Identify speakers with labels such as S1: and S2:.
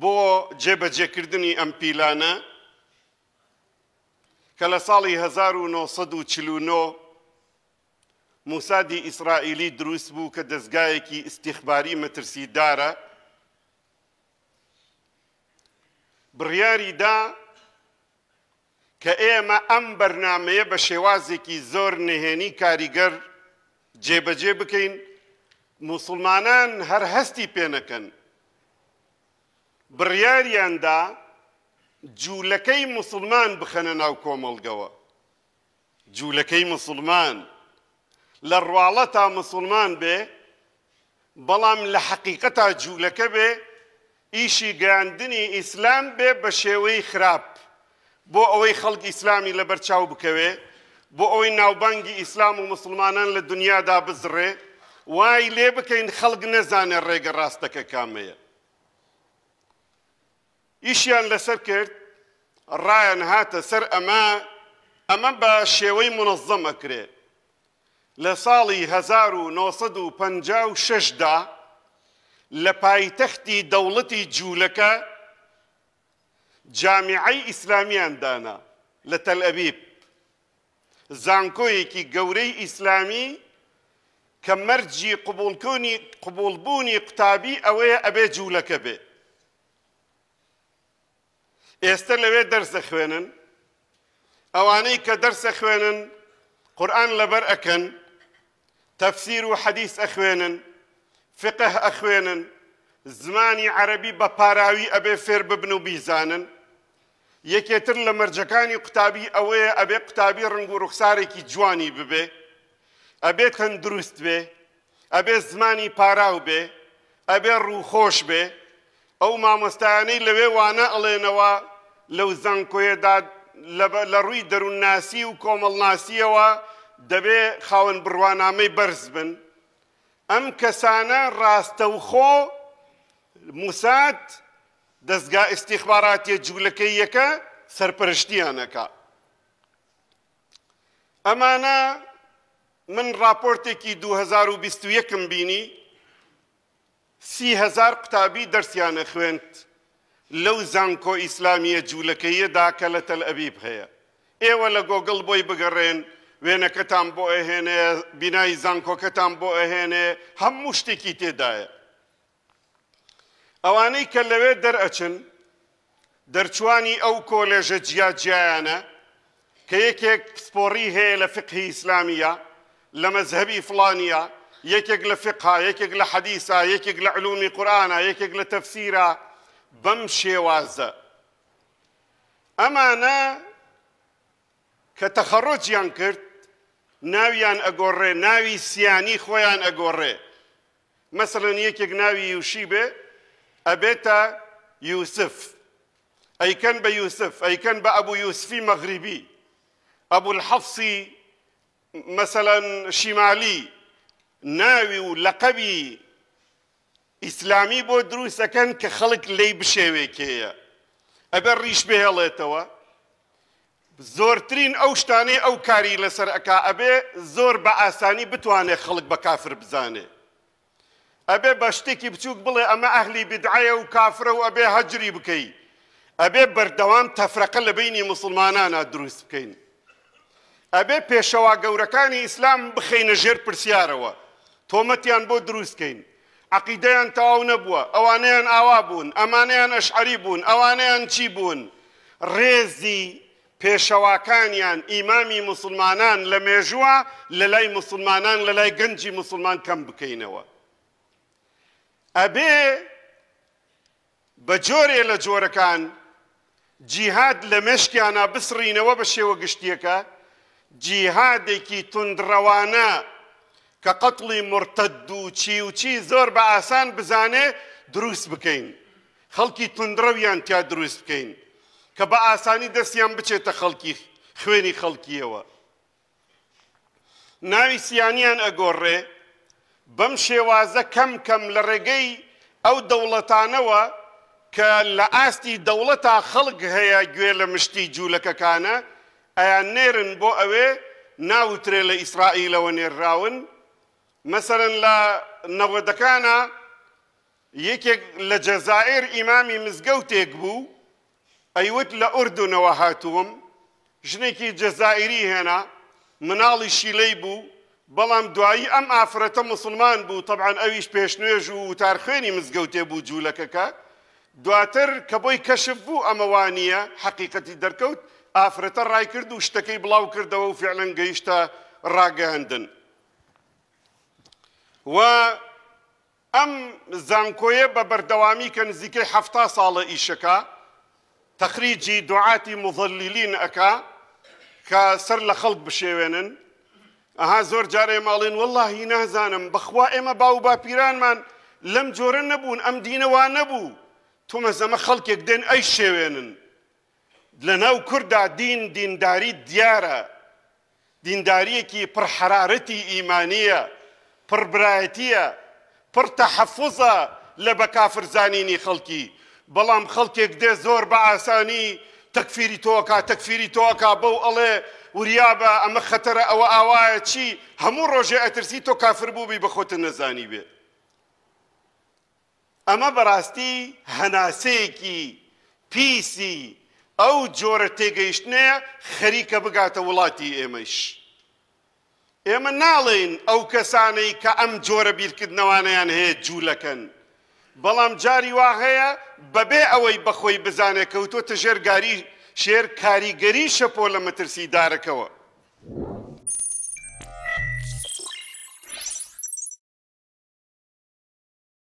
S1: بۆ جێبەجێکردنی ئەم پیلانە کە لە ساڵی 1940 موسادی ئیسرائیلی دروست بوو کە دەستگایەکی ئستیخباری مەترسیدارە بڕیاری دا کە ئێمە ئەم بەرنمەیە بە شێوازێکی زۆر نهێنی کاریگەر جێبەجێ بکەین مسلمانان هەر هەستی پێنەکەن بڕیاریاندا جوولەکەی مسلمان بخەنە ناو کۆمەڵگەوە جوولەکەی مسلمان لە ڕواڵە تا مسلمان بێ بەڵام لە حەقیقەتا جوولەکە بێ ئیشی گەاندنی ئیسلام بێ بە شێوەی خراپ بۆ ئەوەی خەڵکی ئیسلامی لە بەرچاو بکەوێ بۆ ئەوەی ناوبانگی ئیسلام و مسلمانان لە دنیادا بزڕێ وای لێ بکەین خەڵک نەزانێ ڕێگە ڕاستەکە کامەیە ئیشیان لەسەر کرد ڕایەن هاتە سەر ئەمە ئەمە بە شێوەی منەظەمە کرێ لە ساڵی 1956دا لە پایتەختی دەوڵەتی جوولەکە جامیعی ئیسلامیان دانا لە تەلئەبیب زانکۆیەکی گەورەی ئیسلامی کە مەرجی قوبولکۆنی قوبولبوونی قوتابی ئەوەیە ئەبێ جوولەکە بێت ئێستا لەوێ دەرسە خوێنن ئەوانەی کە دەرسە خوێنن قورآن لەبەر ئەکەن تەفسیر و حەدیث ئەخوێنن فقه ئەخوێنن زمانی عەربی بە پاراوی ئەبێ فێر ببن و بیزانن یەکێتر لە مەرجەکانی قوتابی ئەوەیە ئەبێ قوتابی ڕنگ و ڕوخسارێکی جوانی ببێ ئەبێت هەند دروست بێ ئەبێ زمانی پاراو بێ ئەبێ ڕووخۆش بێ ئەو مامۆستایانەی لەوێ وانە ئەڵێنەوە لەو زانکۆیەدا لە ڕووی دەروونناسی و کۆمەڵناسیەوە دەبێ خاوەن بڕوانامەی بەرز بن ئەم کەسانە ڕاستەوخۆ موسات دەستگا ئستیخباراتیە جوولەکەی یەکە سەرپەرشتیانەکە ئەمانە من راپۆرتێکی 2021م بینی سیهزار قوتابی دەرسیانە خوێنند لەو زانکۆ ئیسلامیە جوولەکەیەدا کە لە تەل ئەبیب هەیە ئێوە لە گۆگڵ بۆی بگەڕێن وێنەکەتان بۆ ئەهێنێ بینایی زانکۆکەتان بۆ ئەهێنێ هەموو شتێکی تێدایە ئەوانەی کە لەوێ دەرئەچن دەرچوانی ئەو کۆلێژە جیاجیایانە کە یەکێک پسپۆڕی هەیە لە فقهی ئیسلامیە لە مەذهبی فلانیە یەکێک لە فقها یەکێک لە حەدیسا یەکێک لە علومی قورآە یەکێک لە تەفسیرە بەم شێوازە ئەمانە کە تەخەڕۆجیان کرد ناویان ئەگۆڕێ ناوی سیانی خۆیان ئەگۆڕێ مەسەن یەکێک ناوی یوشی بێ ئەبێتە یوسف ئەیکەن بە یوسف ئەیکەن بە ئەبوو یوسفی مەغریبی ئەبوو الحەفسی مثلا شمالي ناوی و لەقەبی ئیسلامی بۆ دروستەکەن کە خەڵک لی بشێوێکەیە ئەبە ڕیش بهێڵێتەوە زۆرترین ئەو شتانەی ئەو کاری لەسەر ئەک ئەبێ زۆر بە ئاسانی بتوانێت خەڵک بە کافر بزانێ ئەبێ بە شتێکی بچووک بڵێ ئەمە ئەهلی بدعایە و کافرە و ئەبێ هەجری بکەی ئەبێ بەردەوام تەفرەقە لە بینی مسلمانانە دروست بکەین ئەبێ پێشەوا گەورەکانی ئیسلام بخەینە ژێر پرسیارەوە تۆمەتیان بۆ دروستکەین عقیدەیان تەواو نەبووە ئەوانیان ئاوا بوون ئەمانیان ئەشعری بوون ئەوانیان چی بوون ڕێزی پێشەواکانیان ئیمامی مسلمانان لە مێژووە لە لای مسلمانان لە لای گەنجی مسلمان کەم بکەینەوە ئەبێ بە جۆرێ لە جۆرەکان جیهاد لە مشکیانە بسرینەوە بە شێوە گشتیەکە جیهادێکی تندڕەوانە کە قەتڵی مرتد و چی و چی زۆر بە ئاسان بزانێ دروست بکەین خەڵکی تندرەویان تیا دروست بکەین کە بە ئاسانی دەستیان بچێتە خەڵکی خوێنی خەڵکیەوە ناوی سییانیان ئەگۆڕێ بەم شێوازە کەم کەم لە ڕێگەی ئەو دەوڵەتانەوە کە لە ئاستی دەوڵەتا خەڵک هەیە گوێ لە مشتی جوولەکەکانە ئەیان نێرن بۆ ئەوێ ناوترێ لە ئیسرائیلەوە نێراون مەسەرن لە نەوەدەکانە یەکێک لە جەزائر ئیمامی مزگەوتێک بوو ئەیوت لە ئوردونەوە هاتووم ژنێکی جەزائری هێنا مناڵی شیلەی بوو بەڵام دوایی ئەم ئافرەتە مسلمان بوو تەبعاان ئەویش پێشنوێژ و تارخێنی مزگەوتێ بوو جوولەکەکە دواتر کە بۆی کەشف بوو ئەمەوانیە حقیقەتی دەرکەوت ئافرەتە ڕای کرد و شتەکەی بڵاو کردەوە و فعلەن گەیشتە ڕاگەهندن. و ئەم زانکۆیە بە بەردەوامی کە نزیکەی هەفتا ساڵە ئیشەکە تەخریجی دوعاتی مظلیلین ئەکا کە سەر لە خەڵک بشێوێنن ئەها زۆر جارێ ماڵێن واللهی نازانم بەخوا ئێمە باو باپیرانمان لەم جۆرە نەبوون ئەم دینەوە نەبوو تۆمەزەمە خەڵکێک دێن ئەی شێوێنن لە ناو کووردا دین دینداری دیارە دینداریەکی پرحرارەتی ئیمانیە پڕبرایەتیە پڕ تەحەفزە لە بە کافرزانینی خەڵکی بەڵام خەڵکێک دێ زۆر بە ئاسانی تەکفیری تۆکا تەکفیری تۆکا بەو ئەڵێ وریابە ئەمە خەتەرە ئەوە ئاوایە چی هەموو ڕۆژێ ئەترسی تۆ کافر بووبی بەخۆتە نەزانی بێ ئەمە بەڕاستی هەناسەیەکی پیسی ئەو جۆرە تێگەیشتنەیە خەریکە بگاتە وڵاتی ئێمەش. ئێمە ناڵێن ئەو کەسانەی کە ئەم جۆرە بیرکردنەوانیان هەیە جوولەکەن. بەڵام جاری وا هەیە بەبێ ئەوەی بەخۆی بزانێ کەوتۆ تەژێرگاری شێر کاریگەری شەپۆ لە مەترسی دارەکەەوە.